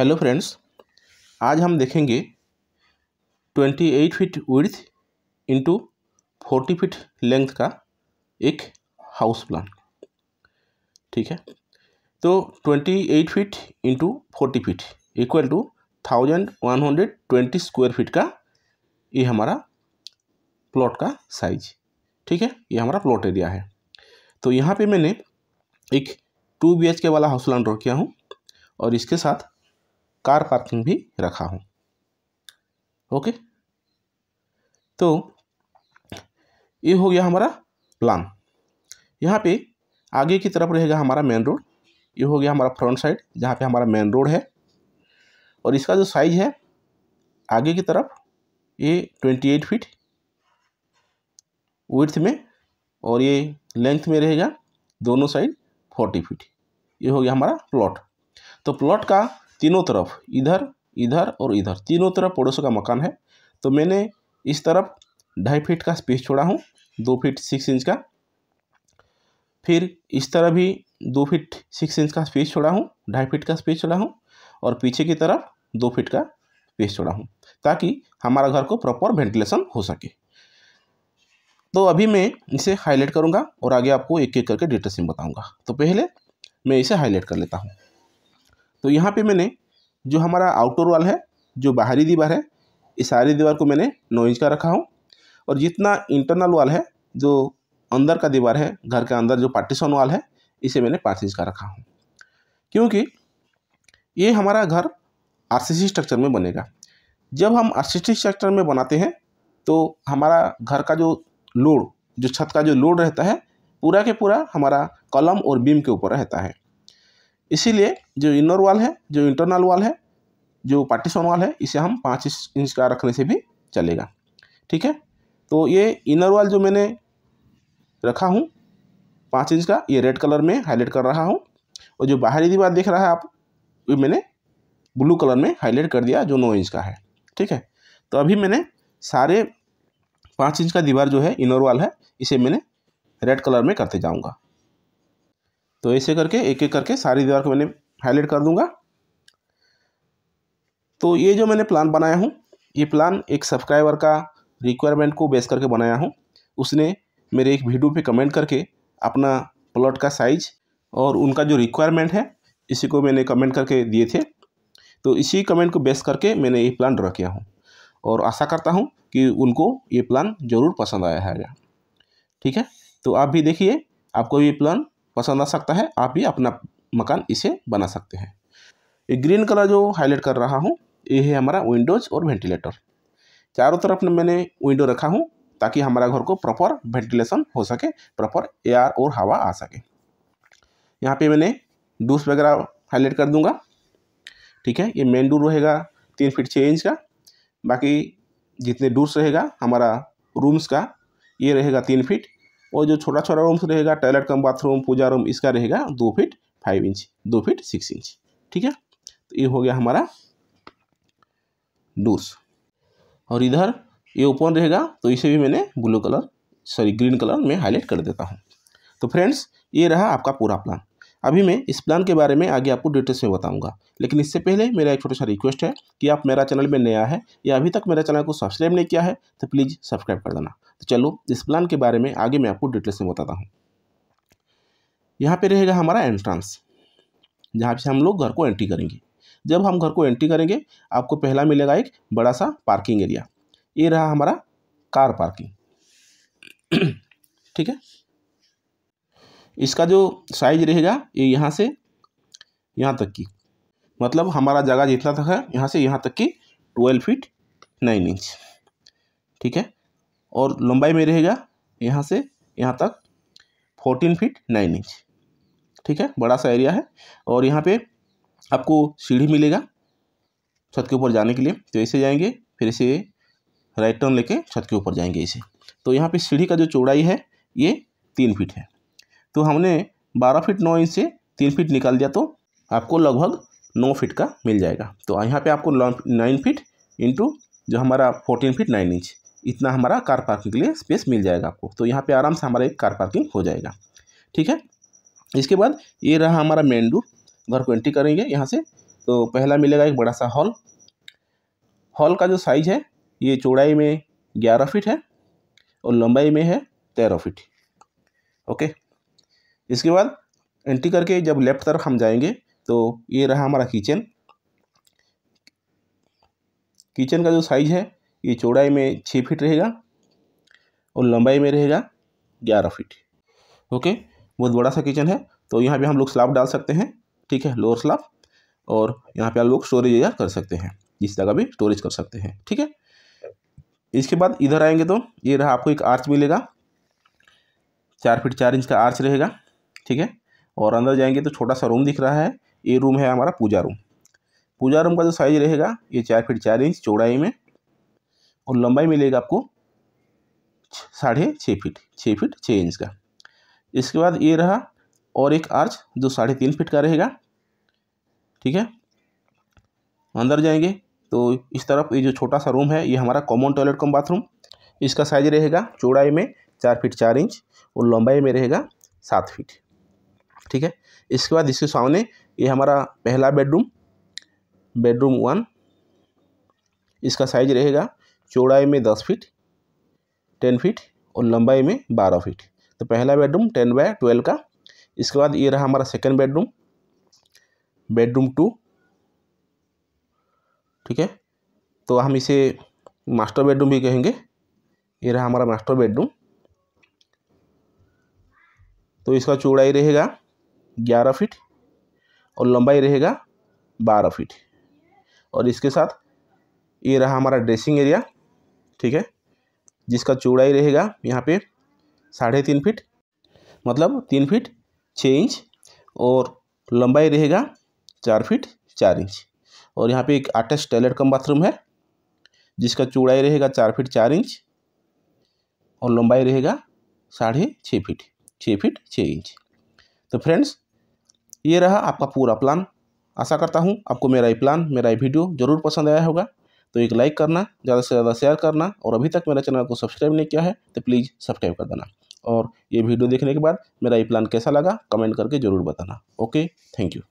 hello friends आज हम देखेंगे 28 feet width into 40 feet length का एक हाउस प्लान ठीक है तो 28 feet into 40 feet equal to thousand one hundred twenty square feet का ये हमारा प्लॉट का साइज ठीक है ये हमारा प्लॉट एरिया है तो यहाँ पे मैंने एक टू बी के वाला हाउस प्लान ड्रॉ किया हूँ और इसके साथ कार पार्किंग भी रखा हूँ ओके तो ये हो गया हमारा प्लान यहाँ पे आगे की तरफ रहेगा हमारा मेन रोड ये हो गया हमारा फ्रंट साइड जहाँ पे हमारा मेन रोड है और इसका जो साइज है आगे की तरफ ये ट्वेंटी एट फीट विथ में और ये लेंथ में रहेगा दोनों साइड फोर्टी फीट ये हो गया हमारा प्लॉट तो प्लॉट का तीनों तरफ इधर इधर और इधर तीनों तरफ पड़ोसों का मकान है तो मैंने इस तरफ ढाई फीट का स्पेस छोड़ा हूँ दो फीट सिक्स इंच का फिर इस तरह भी दो फीट सिक्स इंच का स्पेस छोड़ा हूँ ढाई फीट का स्पेस छोड़ा हूँ और पीछे की तरफ दो फीट का स्पेस छोड़ा हूँ ताकि हमारा घर को प्रॉपर वेंटिलेशन हो सके तो अभी मैं इसे हाईलाइट करूँगा और आगे आपको एक एक करके डिटेल्स में बताऊँगा तो पहले मैं इसे हाईलाइट कर लेता हूँ तो यहाँ पे मैंने जो हमारा आउटर वाल है जो बाहरी दीवार है इस सारी दीवार को मैंने नौ इंच का रखा हूँ और जितना इंटरनल वाल है जो अंदर का दीवार है घर के अंदर जो पार्टीशन वाल है इसे मैंने पाँच इंच का रखा हूँ क्योंकि ये हमारा घर आर स्ट्रक्चर में बनेगा जब हम आर स्ट्रक्चर में बनाते हैं तो हमारा घर का जो लोड जो छत का जो लोड रहता है पूरा के पूरा हमारा कलम और बीम के ऊपर रहता है इसीलिए जो इनर वॉल है जो इंटरनल वाल है जो पार्टीशन वाल है इसे हम पाँच इंच का रखने से भी चलेगा ठीक है तो ये इनर वॉल जो मैंने रखा हूँ पाँच इंच का ये रेड कलर में हाईलाइट कर रहा हूँ और जो बाहरी दीवार देख रहा है आप ये मैंने ब्लू कलर में हाईलाइट कर दिया जो नौ इंच का है ठीक है तो अभी मैंने सारे पाँच इंच का दीवार जो है इनर वाल है इसे मैंने रेड कलर में करते जाऊँगा तो ऐसे करके एक एक करके सारी दीवार को मैंने हाईलाइट कर दूंगा तो ये जो मैंने प्लान बनाया हूँ ये प्लान एक सब्सक्राइबर का रिक्वायरमेंट को बेस करके बनाया हूँ उसने मेरे एक वीडियो पे कमेंट करके अपना प्लॉट का साइज और उनका जो रिक्वायरमेंट है इसी को मैंने कमेंट करके दिए थे तो इसी कमेंट को बेस करके मैंने ये प्लान ड्रा किया हूँ और आशा करता हूँ कि उनको ये प्लान ज़रूर पसंद आया है ठीक है तो आप भी देखिए आपको ये प्लान पसंद आ सकता है आप भी अपना मकान इसे बना सकते हैं ये ग्रीन कलर जो हाईलाइट कर रहा हूँ ये है हमारा विंडोज़ और वेंटिलेटर चारों तरफ मैंने विंडो रखा हूँ ताकि हमारा घर को प्रॉपर वेंटिलेशन हो सके प्रॉपर एयर और हवा आ सके यहाँ पे मैंने डूस वगैरह हाईलाइट कर दूंगा ठीक है ये मेन डूर रहेगा तीन फीट छः इंच का बाकी जितने डूस रहेगा हमारा रूम्स का ये रहेगा तीन फीट और जो छोटा छोटा रूम्स रहेगा toilet cum bathroom puja room इसका रहेगा दो फीट फाइव इंच दो फीट सिक्स इंच ठीक है तो ये हो गया हमारा डोर्स और इधर ये ओपन रहेगा तो इसे भी मैंने blue colour sorry green colour में हाईलाइट कर देता हूँ तो फ्रेंड्स ये रहा आपका पूरा प्लान अभी मैं इस प्लान के बारे में आगे आपको डिटेल्स में बताऊंगा लेकिन इससे पहले मेरा एक छोटा सा रिक्वेस्ट है कि आप मेरा चैनल में नया है या अभी तक मेरा चैनल को सब्सक्राइब नहीं किया है तो प्लीज़ सब्सक्राइब कर देना तो चलो इस प्लान के बारे में आगे मैं आपको डिटेल्स में बताता हूँ यहाँ पे रहेगा हमारा एंट्रांस जहाँ से हम लोग घर को एंट्री करेंगे जब हम घर को एंट्री करेंगे आपको पहला मिलेगा एक बड़ा सा पार्किंग एरिया ये रहा हमारा कार पार्किंग ठीक है इसका जो साइज रहेगा ये यहाँ से यहाँ तक की मतलब हमारा जगह जितना तक है यहाँ से यहाँ तक की ट्वेल्व फीट नाइन इंच ठीक है और लंबाई में रहेगा यहाँ से यहाँ तक फोर्टीन फीट नाइन इंच ठीक है बड़ा सा एरिया है और यहाँ पे आपको सीढ़ी मिलेगा छत के ऊपर जाने के लिए तो ऐसे जाएंगे फिर इसे राइट टर्न लेके छत के ऊपर जाएंगे इसे तो यहाँ पे सीढ़ी का जो चौड़ाई है ये तीन फीट है तो हमने बारह फीट नौ इंच से तीन फीट निकाल दिया तो आपको लगभग नौ फीट का मिल जाएगा तो यहाँ पर आपको नाइन फीट इंटू जो हमारा फोर्टीन फीट नाइन इंच इतना हमारा कार पार्किंग के लिए स्पेस मिल जाएगा आपको तो यहाँ पे आराम से हमारा एक कार पार्किंग हो जाएगा ठीक है इसके बाद ये रहा हमारा मेन डोर घर को एंट्री करेंगे यहाँ से तो पहला मिलेगा एक बड़ा सा हॉल हॉल का जो साइज है ये चौड़ाई में ग्यारह फिट है और लंबाई में है तेरह फिट ओके इसके बाद एंट्री करके जब लेफ्ट तरफ हम जाएंगे तो ये रहा हमारा किचन किचन का जो साइज़ है ये चौड़ाई में छः फीट रहेगा और लंबाई में रहेगा ग्यारह फीट ओके बहुत बड़ा सा किचन है तो यहाँ पे हम लोग स्लाब डाल सकते हैं ठीक है लोअर स्लाब और यहाँ पे आप लोग स्टोरेज एरिया कर सकते हैं इस जगह भी स्टोरेज कर सकते हैं ठीक है इसके बाद इधर आएंगे तो ये रहा आपको एक आर्च मिलेगा चार फीट चार इंच का आर्च रहेगा ठीक है और अंदर जाएंगे तो छोटा सा रूम दिख रहा है ये रूम है हमारा पूजा रूम पूजा रूम का जो साइज रहेगा ये चार फीट चार इंच चौड़ाई में और लंबाई मिलेगा आपको साढ़े छः फिट छः फिट छः इंच का इसके बाद ये रहा और एक आर्च जो साढ़े तीन फिट का रहेगा ठीक है अंदर जाएंगे तो इस तरफ ये जो छोटा सा रूम है ये हमारा कॉमन टॉयलेट कम बाथरूम इसका साइज रहेगा चौड़ाई में चार फिट चार इंच और लंबाई में रहेगा सात फिट ठीक है इसके बाद इसके सामने ये हमारा पहला बेडरूम बेडरूम वन इसका साइज रहेगा चौड़ाई में दस फीट टेन फीट और लंबाई में बारह फीट तो पहला बेडरूम टेन बाय ट्वेल्व का इसके बाद ये रहा हमारा सेकेंड बेडरूम बेडरूम टू ठीक है तो हम इसे मास्टर बेडरूम भी कहेंगे ये रहा हमारा मास्टर बेडरूम तो इसका चौड़ाई रहेगा ग्यारह फीट और लंबाई रहेगा बारह फीट और इसके साथ ये रहा हमारा ड्रेसिंग एरिया ठीक है जिसका चौड़ाई रहेगा यहाँ पे साढ़े तीन फिट मतलब तीन फिट छः इंच और लंबाई रहेगा चार फिट चार इंच और यहाँ पे एक अटैच टॉयलेट कम बाथरूम है जिसका चौड़ाई रहेगा चार फिट चार इंच और लंबाई रहेगा साढ़े छः फिट छः फिट छः इंच तो फ्रेंड्स ये रहा आपका पूरा प्लान आशा करता हूँ आपको मेरा ये प्लान मेरा ये वीडियो ज़रूर पसंद आया होगा तो एक लाइक करना ज़्यादा से ज़्यादा शेयर करना और अभी तक मेरे चैनल को सब्सक्राइब नहीं किया है तो प्लीज़ सब्सक्राइब कर देना और ये वीडियो देखने के बाद मेरा ये प्लान कैसा लगा कमेंट करके ज़रूर बताना ओके थैंक यू